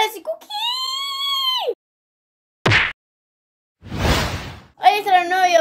parece com que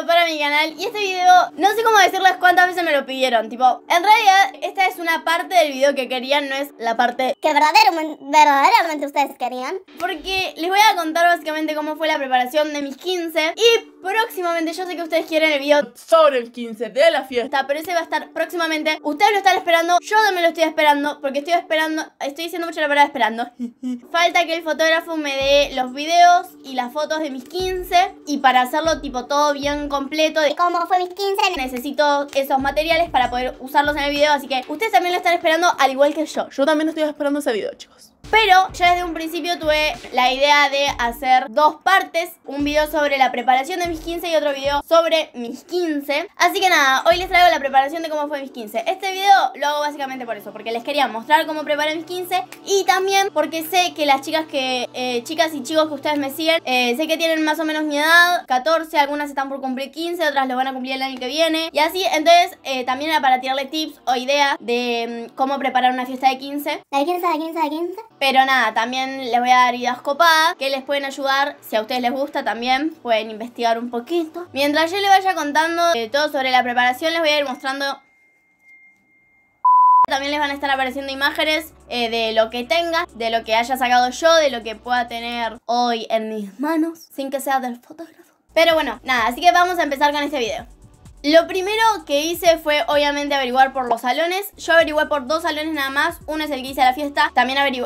para mi canal y este video no sé cómo decirles cuántas veces me lo pidieron Tipo, en realidad esta es una parte del video que querían, no es la parte que verdaderamente, ustedes querían Porque les voy a contar básicamente cómo fue la preparación de mis 15 Y próximamente, yo sé que ustedes quieren el video sobre el 15 de la fiesta Pero ese va a estar próximamente, ustedes lo están esperando, yo también lo estoy esperando Porque estoy esperando, estoy diciendo mucho la palabra esperando Falta que el fotógrafo me dé los videos y las fotos de mis 15 Y para hacerlo tipo todo bien completo de cómo fue mis 15. Necesito esos materiales para poder usarlos en el video, así que ustedes también lo están esperando al igual que yo. Yo también estoy esperando ese video, chicos. Pero ya desde un principio tuve la idea de hacer dos partes, un video sobre la preparación de mis 15 y otro video sobre mis 15. Así que nada, hoy les traigo la preparación de cómo fue mis 15. Este video lo hago básicamente por eso, porque les quería mostrar cómo preparé mis 15 y también porque sé que las chicas que eh, chicas y chicos que ustedes me siguen, eh, sé que tienen más o menos mi edad, 14, algunas están por cumplir 15, otras lo van a cumplir el año que viene y así, entonces eh, también era para tirarle tips o ideas de mm, cómo preparar una fiesta de 15. ¿La de 15, de 15, de 15? Pero nada, también les voy a dar ideas copadas que les pueden ayudar. Si a ustedes les gusta también, pueden investigar un poquito. Mientras yo les vaya contando eh, todo sobre la preparación, les voy a ir mostrando... También les van a estar apareciendo imágenes eh, de lo que tenga, de lo que haya sacado yo, de lo que pueda tener hoy en mis manos, sin que sea del fotógrafo. Pero bueno, nada, así que vamos a empezar con este video. Lo primero que hice fue obviamente averiguar por los salones. Yo averigué por dos salones nada más. Uno es el que hice la fiesta. También había,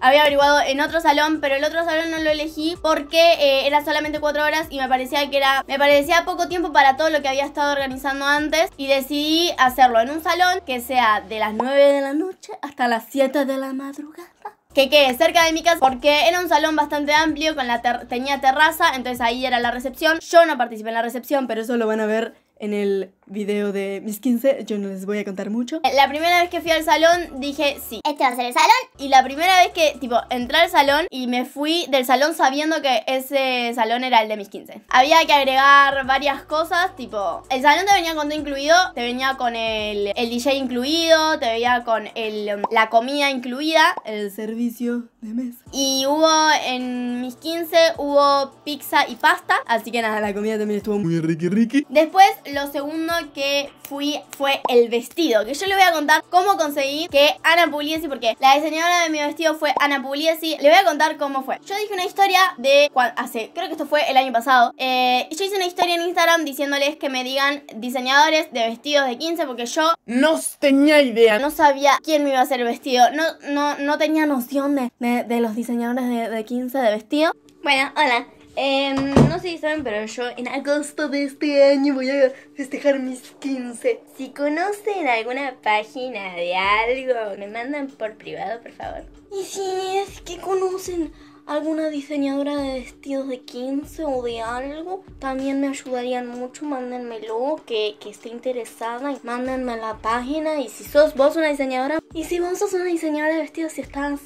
averiguado en otro salón, pero el otro salón no lo elegí porque eh, era solamente cuatro horas y me parecía que era, me parecía poco tiempo para todo lo que había estado organizando antes y decidí hacerlo en un salón que sea de las 9 de la noche hasta las 7 de la madrugada que quede cerca de mi casa porque era un salón bastante amplio, con la tenía terraza, entonces ahí era la recepción. Yo no participé en la recepción, pero eso lo van a ver en el video de mis 15, yo no les voy a contar mucho. La primera vez que fui al salón dije, sí, este va a ser el salón. Y la primera vez que, tipo, entré al salón y me fui del salón sabiendo que ese salón era el de mis 15. Había que agregar varias cosas, tipo, el salón te venía con todo incluido, te venía con el, el DJ incluido, te venía con el, la comida incluida. El servicio de mesa. Y hubo, en mis 15, hubo pizza y pasta, así que nada, la comida también estuvo muy riqui riqui. Después, lo segundo que fui fue el vestido, que yo le voy a contar cómo conseguí que Ana Pugliesi, porque la diseñadora de mi vestido fue Ana Pugliesi, le voy a contar cómo fue. Yo dije una historia de hace, creo que esto fue el año pasado, eh, y yo hice una historia en Instagram diciéndoles que me digan diseñadores de vestidos de 15 porque yo no tenía idea, no sabía quién me iba a hacer el vestido, no, no, no tenía noción de, los diseñadores de, de 15 de vestido. Bueno, hola, Em, no sé si saben, pero yo en agosto de este año voy a festejar mis 15. Si conocen alguna página de algo, me mandan por privado, por favor. Y si es que conocen alguna diseñadora de vestidos de 15 o de algo, también me ayudarían mucho. Mándenmelo, que, que esté interesada. y Mándenme a la página. Y si sos vos una diseñadora, y si vos sos una diseñadora de vestidos y estás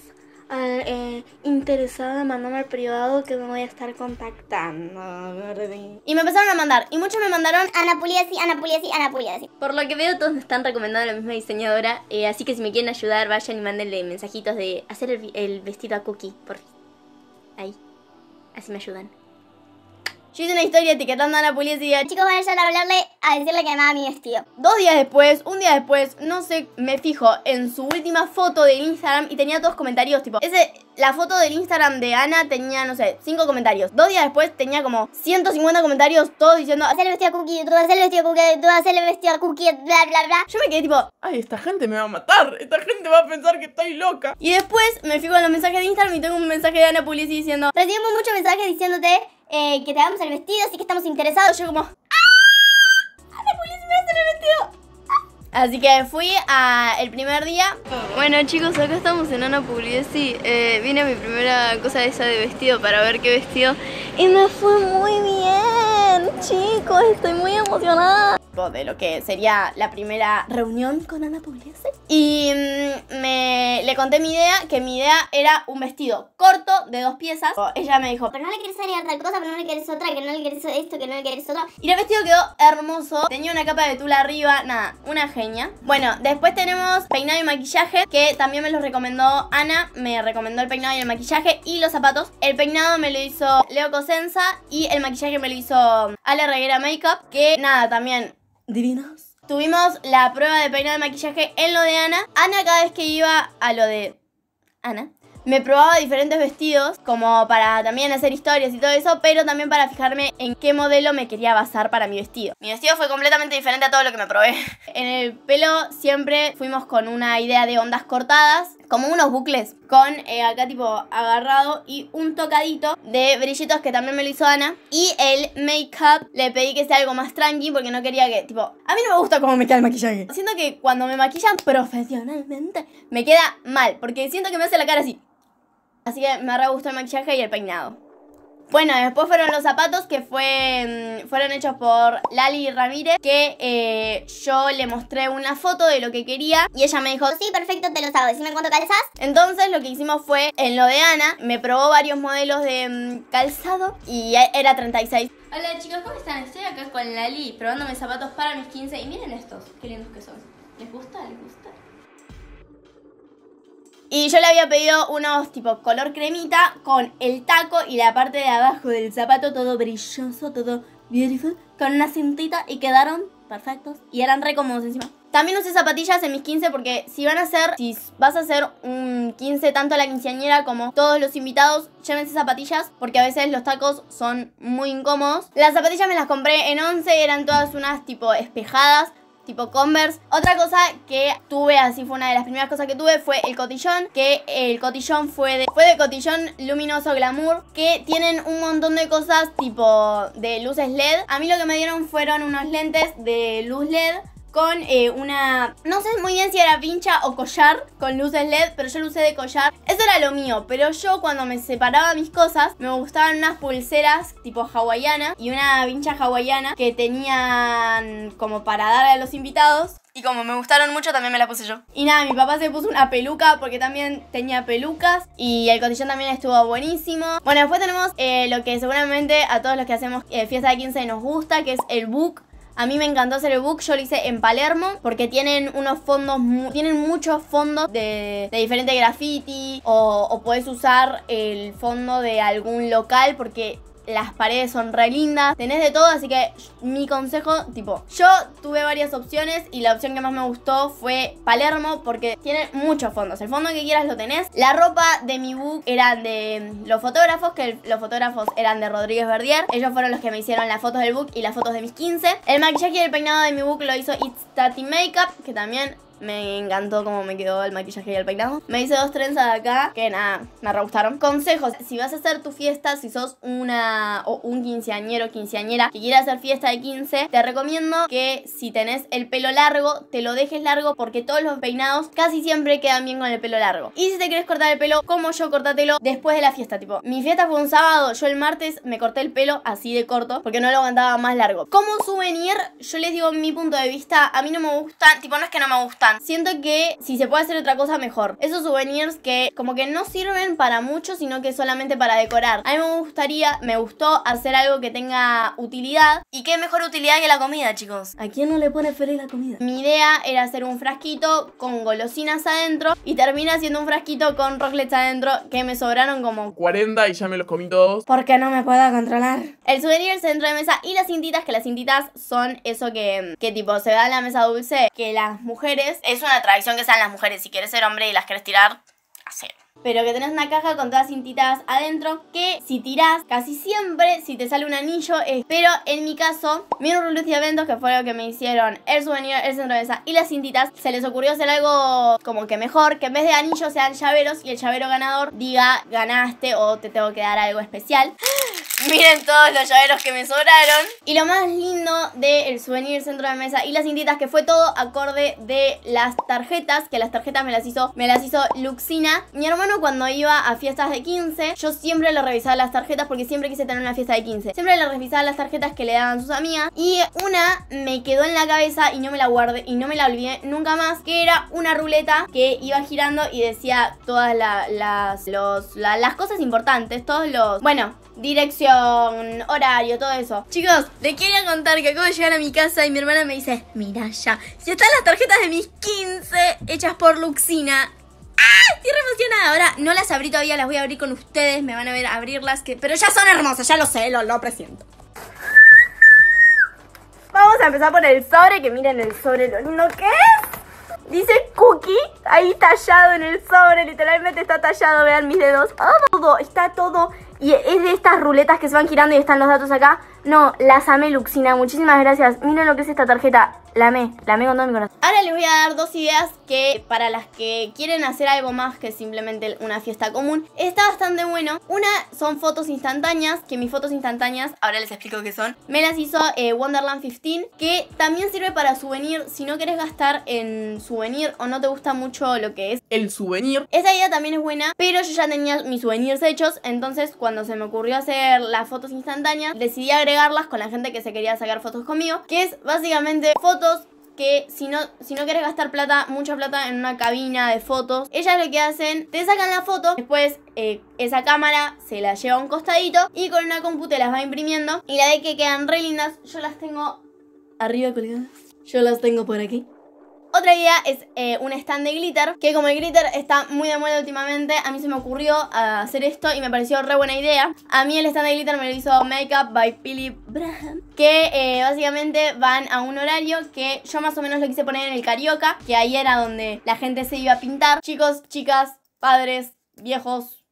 eh, eh, interesada, mandame al privado que me voy a estar contactando. Y me empezaron a mandar, y muchos me mandaron Ana Puliesi, Ana a Ana Puliesi. Por lo que veo, todos están recomendando a la misma diseñadora, eh, así que si me quieren ayudar, vayan y mándenle mensajitos de hacer el, vestido a Cookie, por Ahí. Así me ayudan. Yo hice una historia etiquetando a Ana policía y chicos van a hablarle, a decirle que mami mi tío. Dos días después, un día después, no sé, me fijo en su última foto de Instagram y tenía dos comentarios, tipo, ese, la foto del Instagram de Ana tenía, no sé, cinco comentarios. Dos días después tenía como 150 comentarios, todos diciendo, hacerle vestido a Cookie, tú hacerle vestido a Cookie, tú hacerle vestido a Cookie, bla, bla, bla. Yo me quedé tipo, ay, esta gente me va a matar, esta gente va a pensar que estoy loca. Y después me fijo en los mensajes de Instagram y tengo un mensaje de Ana Puliese diciendo, recibimos muchos mensajes diciéndote eh, que te hagamos el vestido, así que estamos interesados. Yo como, ¡Ana ah, el vestido! Ah. Así que fui al el primer día. Bueno chicos, acá estamos en Ana Pugliesi. Eh, vine a mi primera cosa esa de vestido para ver qué vestido. Y me fue muy bien, chicos. Estoy muy emocionada. De lo que sería la primera reunión con Ana Pugliese Y mm, me le conté mi idea, que mi idea era un vestido corto de dos piezas. Ella me dijo, pero no le querés agregar tal cosa, pero no le quieres otra, que no le quieres esto, que no le quieres otra. Y el vestido quedó hermoso. Tenía una capa de tula arriba, nada, una genia. Bueno, después tenemos peinado y maquillaje, que también me lo recomendó Ana. Me recomendó el peinado y el maquillaje y los zapatos. El peinado me lo hizo Leo Cosenza y el maquillaje me lo hizo Ale Reguera Makeup, que nada, también divinos. Tuvimos la prueba de peinado de maquillaje en lo de Ana. Ana cada vez que iba a lo de Ana, me probaba diferentes vestidos como para también hacer historias y todo eso, pero también para fijarme en qué modelo me quería basar para mi vestido. Mi vestido fue completamente diferente a todo lo que me probé. En el pelo siempre fuimos con una idea de ondas cortadas como unos bucles con eh, acá tipo agarrado y un tocadito de brillitos que también me lo hizo Ana. Y el make-up le pedí que sea algo más tranqui porque no quería que, tipo, a mí no me gusta cómo me queda el maquillaje. Siento que cuando me maquillan profesionalmente me queda mal porque siento que me hace la cara así. Así que me ha gustó el maquillaje y el peinado. Bueno, después fueron los zapatos que fue, mm, fueron hechos por Lali Ramírez, que eh, yo le mostré una foto de lo que quería y ella me dijo, sí, perfecto, te los hago, decime cuánto calzas Entonces lo que hicimos fue, en lo de Ana, me probó varios modelos de mm, calzado y e, era 36. Hola chicos, ¿cómo están? Estoy acá con Lali probándome zapatos para mis 15 y miren estos, qué lindos que son. ¿Les gusta? ¿Les gusta? Y yo le había pedido unos tipo color cremita con el taco y la parte de abajo del zapato todo brilloso, todo beautiful, con una cintita y quedaron perfectos y eran re cómodos encima. También usé zapatillas en mis 15 porque si van a hacer, si vas a hacer un 15 tanto la quinceañera como todos los invitados, llévense zapatillas porque a veces los tacos son muy incómodos. Las zapatillas me las compré en 11, eran todas unas tipo espejadas tipo Converse. Otra cosa que tuve, así fue una de las primeras cosas que tuve, fue el cotillón, que el cotillón fue de, fue de cotillón luminoso glamour, que tienen un montón de cosas tipo de luces LED. A mí lo que me dieron fueron unos lentes de luz LED con eh, una, no sé muy bien si era pincha o collar con luces LED, pero yo lo usé de collar. Eso era lo mío, pero yo cuando me separaba mis cosas, me gustaban unas pulseras tipo hawaiana y una pincha hawaiana que tenían como para dar a los invitados. Y como me gustaron mucho, también me la puse yo. Y nada, mi papá se puso una peluca porque también tenía pelucas. Y el cotillón también estuvo buenísimo. Bueno, después tenemos eh, lo que seguramente a todos los que hacemos eh, fiesta de 15 nos gusta, que es el book a mí me encantó hacer el book, yo lo hice en Palermo porque tienen unos fondos, tienen muchos fondos de, de diferente graffiti o, o podés usar el fondo de algún local porque las paredes son re lindas, tenés de todo, así que mi consejo, tipo, yo tuve varias opciones y la opción que más me gustó fue Palermo porque tiene muchos fondos, el fondo que quieras lo tenés. La ropa de mi book era de los fotógrafos, que los fotógrafos eran de Rodríguez Verdier, ellos fueron los que me hicieron las fotos del book y las fotos de mis 15. El maquillaje y el peinado de mi book lo hizo It's Tati Makeup, que también me encantó cómo me quedó el maquillaje y el peinado. Me hice dos trenzas de acá que nada, me re Consejos, si vas a hacer tu fiesta, si sos una o un quinceañero, o quinceañera que quieres hacer fiesta de 15, te recomiendo que si tenés el pelo largo, te lo dejes largo porque todos los peinados casi siempre quedan bien con el pelo largo. Y si te quieres cortar el pelo, como yo, cortatelo después de la fiesta. Tipo, mi fiesta fue un sábado, yo el martes me corté el pelo así de corto porque no lo aguantaba más largo. Como souvenir, yo les digo mi punto de vista, a mí no me gusta, tipo, no es que no me gusta Siento que si se puede hacer otra cosa, mejor. Esos souvenirs que como que no sirven para mucho, sino que solamente para decorar. A mí me gustaría, me gustó hacer algo que tenga utilidad. ¿Y qué mejor utilidad que la comida, chicos? ¿A quién no le pone feliz la comida? Mi idea era hacer un frasquito con golosinas adentro y termina haciendo un frasquito con rocklets adentro que me sobraron como 40 y ya me los comí todos. Porque no me puedo controlar. El souvenir, el centro de mesa y las cintitas, que las cintitas son eso que, que tipo se da en la mesa dulce, que las mujeres es una tradición que sean las mujeres. Si quieres ser hombre y las quieres tirar, hacer. Pero que tenés una caja con todas cintitas adentro que si tirás, casi siempre si te sale un anillo es. Pero en mi caso, mi luz y eventos, que fue lo que me hicieron el souvenir, el centro de mesa y las cintitas, se les ocurrió hacer algo como que mejor, que en vez de anillos sean llaveros y el llavero ganador diga ganaste o te tengo que dar algo especial. Miren todos los llaveros que me sobraron. Y lo más lindo del souvenir centro de mesa y las cintitas, que fue todo acorde de las tarjetas, que las tarjetas me las hizo, me las hizo Luxina. Mi hermano cuando iba a fiestas de 15, yo siempre le revisaba las tarjetas porque siempre quise tener una fiesta de 15. Siempre le revisaba las tarjetas que le daban sus amigas. Y una me quedó en la cabeza y no me la guardé y no me la olvidé nunca más, que era una ruleta que iba girando y decía todas las, las cosas importantes, todos los... Bueno, dirección, horario, todo eso. Chicos, les quería contar que acabo de llegar a mi casa y mi hermana me dice, mira ya, si están las tarjetas de mis 15 hechas por Luxina. ¡Ah! Estoy re emocionada. Ahora no las abrí todavía, las voy a abrir con ustedes, me van a ver abrirlas, que... pero ya son hermosas, ya lo sé, lo, lo presiento. Vamos a empezar por el sobre, que miren el sobre, lo lindo que es. Dice cookie, ahí tallado en el sobre, literalmente está tallado, vean mis dedos. Todo, está todo. Y es de estas ruletas que se van girando y están los datos acá. No, las amé, Muchísimas gracias. Miren lo que es esta tarjeta. La amé, la me con todo mi corazón. Ahora les voy a dar dos ideas que para las que quieren hacer algo más que simplemente una fiesta común, está bastante bueno. Una son fotos instantáneas, que mis fotos instantáneas, ahora les explico qué son, me las hizo eh, Wonderland 15, que también sirve para souvenir, si no querés gastar en souvenir o no te gusta mucho lo que es el souvenir. Esa idea también es buena, pero yo ya tenía mis souvenirs hechos, entonces cuando se me ocurrió hacer las fotos instantáneas, decidí agregarlas con la gente que se quería sacar fotos conmigo, que es básicamente fotos que si no, si no quieres gastar plata, mucha plata en una cabina de fotos, ellas lo que hacen, te sacan la foto, después eh, esa cámara se la lleva a un costadito y con una compu las va imprimiendo y la de que quedan re lindas, yo las tengo arriba colgadas, yo las tengo por aquí. Otra idea es eh, un stand de glitter, que como el glitter está muy de moda últimamente, a mí se me ocurrió eh, hacer esto y me pareció re buena idea. A mí el stand de glitter me lo hizo Makeup by Philip Brand. que eh, básicamente van a un horario que yo más o menos lo quise poner en el Carioca, que ahí era donde la gente se iba a pintar. Chicos, chicas, padres, viejos,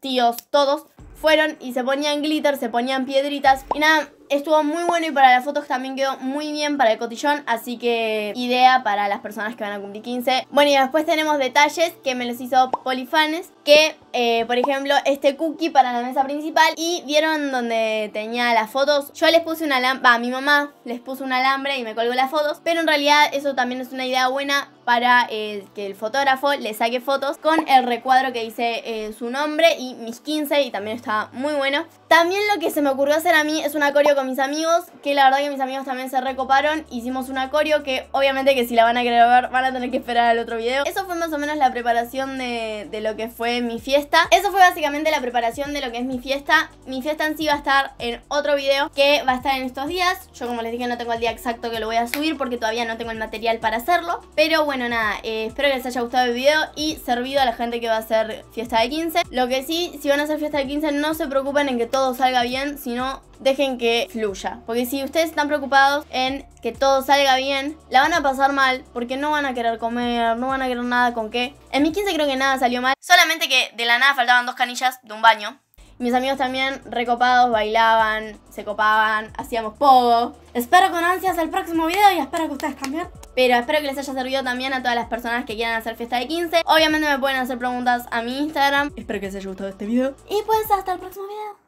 tíos, todos fueron y se ponían glitter, se ponían piedritas y nada, estuvo muy bueno y para las fotos también quedó muy bien para el cotillón, así que idea para las personas que van a cumplir 15. Bueno, y después tenemos detalles que me los hizo Polifanes, que eh, por ejemplo este cookie para la mesa principal y vieron donde tenía las fotos. Yo les puse una alambre, va, mi mamá les puso un alambre y me colgó las fotos, pero en realidad eso también es una idea buena para eh, que el fotógrafo le saque fotos con el recuadro que dice eh, su nombre y mis 15 y también está muy bueno. También lo que se me ocurrió hacer a mí es una coreo con mis amigos, que la verdad que mis amigos también se recoparon. Hicimos un coreo que obviamente que si la van a querer ver van a tener que esperar al otro video. Eso fue más o menos la preparación de, lo que fue mi fiesta. Eso fue básicamente la preparación de lo que es mi fiesta. Mi fiesta en sí va a estar en otro video que va a estar en estos días. Yo como les dije no tengo el día exacto que lo voy a subir porque todavía no tengo el material para hacerlo. Pero bueno, nada, eh, espero que les haya gustado el video y servido a la gente que va a hacer fiesta de 15. Lo que sí, si van a hacer fiesta de 15 no no se preocupen en que todo salga bien, sino dejen que fluya. Porque si ustedes están preocupados en que todo salga bien, la van a pasar mal porque no van a querer comer, no van a querer nada con qué. En mi 15 creo que nada salió mal, solamente que de la nada faltaban dos canillas de un baño. Mis amigos también recopados, bailaban, se copaban, hacíamos pogo. Espero con ansias el próximo video y espero que ustedes también. Pero espero que les haya servido también a todas las personas que quieran hacer fiesta de 15. Obviamente me pueden hacer preguntas a mi Instagram. Espero que les haya gustado este video. Y pues hasta el próximo video.